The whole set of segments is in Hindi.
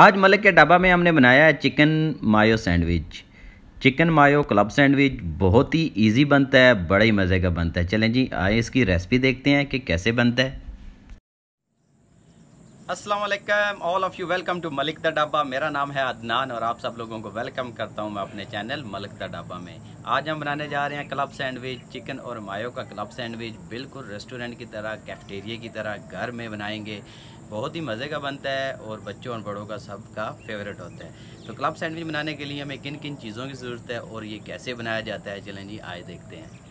आज मलक के ढाबा में हमने बनाया है chicken mayo sandwich chicken mayo club sandwich बहुत ही इजी बनता है बड़े ही मज़े का बनता है चलें जी आए इसकी रेसिपी देखते हैं कि कैसे बनता है असलम all of you welcome to Malik the Dhaba मेरा नाम है अदनान और आप सब लोगों को वेलकम करता हूं मैं अपने चैनल मलिक द ढाबा में आज हम बनाने जा रहे हैं क्लब सैंडविच चिकन और मायो का क्लब सैंडविच बिल्कुल रेस्टोरेंट की तरह कैफेटेरिया की तरह घर में बनाएंगे बहुत ही मज़े का बनता है और बच्चों और बड़ों का सब का फेवरेट होता है तो क्लब सैंडविच बनाने के लिए हमें किन किन चीज़ों की ज़रूरत है और ये कैसे बनाया जाता है चलें जी आए देखते हैं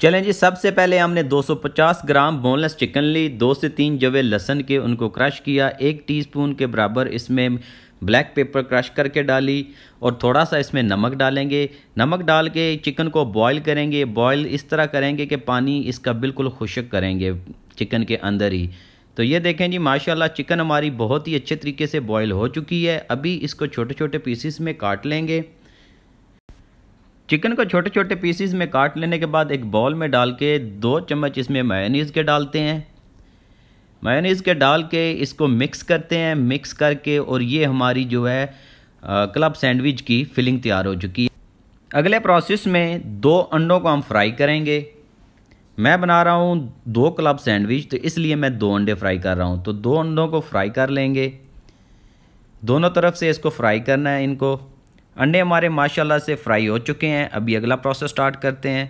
चलें जी सबसे पहले हमने 250 ग्राम बोनलेस चिकन ली दो से तीन जवे लहसन के उनको क्रश किया एक टीस्पून के बराबर इसमें ब्लैक पेपर क्रश करके डाली और थोड़ा सा इसमें नमक डालेंगे नमक डाल के चिकन को बॉईल करेंगे बॉईल इस तरह करेंगे कि पानी इसका बिल्कुल खुशक करेंगे चिकन के अंदर ही तो ये देखें जी माशाल्लाह चिकन हमारी बहुत ही अच्छे तरीके से बॉईल हो चुकी है अभी इसको छोटे छोटे पीसीस में काट लेंगे चिकन को छोटे छोटे पीसीज में काट लेने के बाद एक बॉल में डाल के दो चम्मच इसमें मायोनीज़ के डालते हैं मायोनीज़ के डाल के इसको मिक्स करते हैं मिक्स करके और ये हमारी जो है क्लब सैंडविच की फिलिंग तैयार हो चुकी है अगले प्रोसेस में दो अंडों को हम फ्राई करेंगे मैं बना रहा हूँ दो क्लब सैंडविच तो इसलिए मैं दो अंडे फ्राई कर रहा हूँ तो दो अंडों को फ्राई कर लेंगे दोनों तरफ से इसको फ्राई करना है इनको अंडे हमारे माशाल्लाह से फ्राई हो चुके हैं अभी अगला प्रोसेस स्टार्ट करते हैं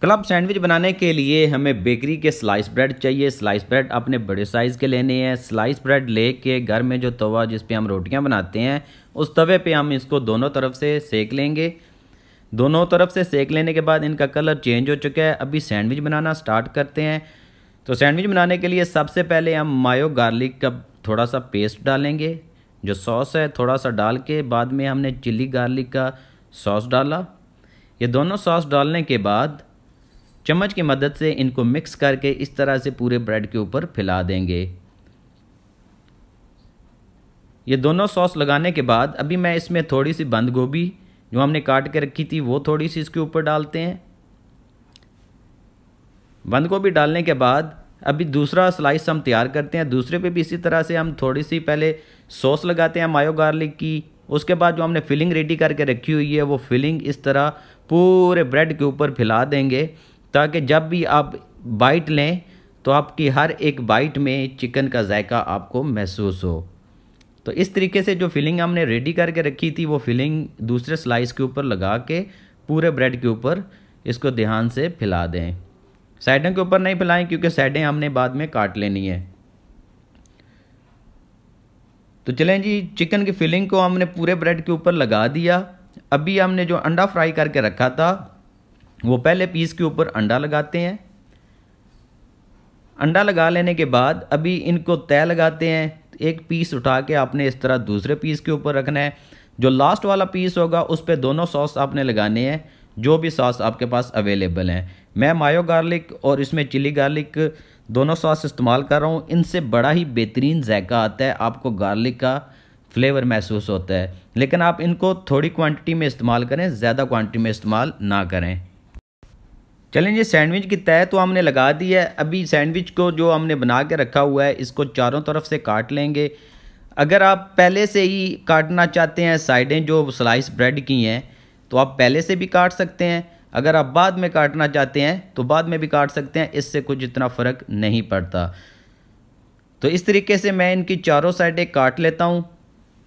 क्लब सैंडविच बनाने के लिए हमें बेकरी के स्लाइस ब्रेड चाहिए स्लाइस ब्रेड अपने बड़े साइज़ के लेने हैं स्लाइस ब्रेड ले के घर में जो तवा जिस पे हम रोटियां बनाते हैं उस तवे पे हम इसको दोनों तरफ से सेक लेंगे दोनों तरफ से सेक लेने के बाद इनका कलर चेंज हो चुका है अभी सैंडविच बनाना स्टार्ट करते हैं तो सैंडविच बनाने के लिए सबसे पहले हम मायो गार्लिक का थोड़ा सा पेस्ट डालेंगे जो सॉस है थोड़ा सा डाल के बाद में हमने चिल्ली गार्लिक का सॉस डाला ये दोनों सॉस डालने के बाद चम्मच की मदद से इनको मिक्स करके इस तरह से पूरे ब्रेड के ऊपर फैला देंगे ये दोनों सॉस लगाने के बाद अभी मैं इसमें थोड़ी सी बंद गोभी जो हमने काट के रखी थी वो थोड़ी सी इसके ऊपर डालते हैं बंद गोभी डालने के बाद अभी दूसरा स्लाइस हम तैयार करते हैं दूसरे पे भी इसी तरह से हम थोड़ी सी पहले सॉस लगाते हैं मायो गार्लिक की उसके बाद जो हमने फिलिंग रेडी करके रखी हुई है वो फिलिंग इस तरह पूरे ब्रेड के ऊपर फैला देंगे ताकि जब भी आप बाइट लें तो आपकी हर एक बाइट में चिकन का जायका आपको महसूस हो तो इस तरीके से जो फिलिंग हमने रेडी करके रखी थी वो फिलिंग दूसरे स्लाइस के ऊपर लगा के पूरे ब्रेड के ऊपर इसको ध्यान से फैला दें साइडों के ऊपर नहीं फैलाएं क्योंकि साइडें हमने बाद में काट लेनी है तो चलें जी चिकन की फिलिंग को हमने पूरे ब्रेड के ऊपर लगा दिया अभी हमने जो अंडा फ्राई करके रखा था वो पहले पीस के ऊपर अंडा लगाते हैं अंडा लगा लेने के बाद अभी इनको तय लगाते हैं एक पीस उठा के आपने इस तरह दूसरे पीस के ऊपर रखना है जो लास्ट वाला पीस होगा उस पर दोनों सॉस आपने लगाने हैं जो भी सॉस आपके पास अवेलेबल हैं मैं मायो गार्लिक और इसमें चिली गार्लिक दोनों सॉस इस्तेमाल कर रहा हूँ इनसे बड़ा ही बेहतरीन जायका आता है आपको गार्लिक का फ्लेवर महसूस होता है लेकिन आप इनको थोड़ी क्वांटिटी में इस्तेमाल करें ज़्यादा क्वांटिटी में इस्तेमाल ना करें चलें ये सैंडविच की तय तो हमने लगा दी है अभी सैंडविच को जो हमने बना के रखा हुआ है इसको चारों तरफ से काट लेंगे अगर आप पहले से ही काटना चाहते हैं साइडें जो स्लाइस ब्रेड की हैं तो आप पहले से भी काट सकते हैं अगर आप बाद में काटना चाहते हैं तो बाद में भी काट सकते हैं इससे कुछ इतना फ़र्क नहीं पड़ता तो इस तरीके से मैं इनकी चारों साइडें काट लेता हूँ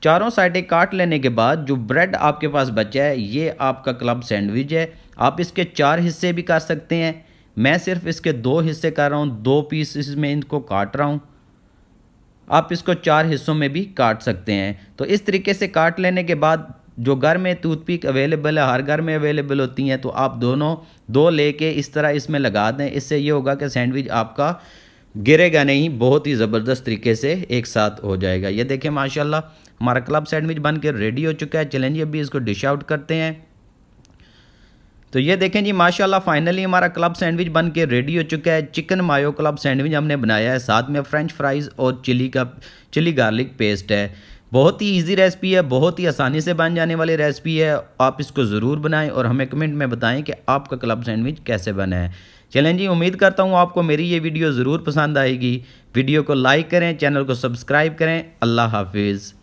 चारों साइडें काट लेने के बाद जो ब्रेड आपके पास बचा है ये आपका क्लब सैंडविच है आप इसके चार हिस्से भी कर सकते हैं मैं सिर्फ इसके दो हिस्से कर रहा हूँ दो पीस इसमें इनको काट रहा हूँ आप इसको चार हिस्सों में भी काट सकते हैं तो इस तरीके से काट लेने के बाद जो घर में टूथपिक अवेलेबल है हर घर में अवेलेबल होती हैं तो आप दोनों दो लेके इस तरह इसमें लगा दें इससे ये होगा कि सैंडविच आपका गिरेगा नहीं बहुत ही ज़बरदस्त तरीके से एक साथ हो जाएगा ये देखें माशाल्लाह हमारा क्लब सैंडविच बन के रेडी हो चुका है चलें जी अभी इसको डिश आउट करते हैं तो ये देखें जी माशाला फाइनली हमारा क्लब सैंडविच बन के रेडी हो चुका है चिकन मायो क्लब सैंडविच हमने बनाया है साथ में फ्रेंच फ्राइज़ और चिली का चिली गार्लिक पेस्ट है बहुत ही इजी रेसिपी है बहुत ही आसानी से बन जाने वाली रेसिपी है आप इसको ज़रूर बनाएं और हमें कमेंट में बताएं कि आपका क्लब सैंडविच कैसे बना है चलें जी उम्मीद करता हूँ आपको मेरी ये वीडियो ज़रूर पसंद आएगी वीडियो को लाइक करें चैनल को सब्सक्राइब करें अल्लाह हाफिज़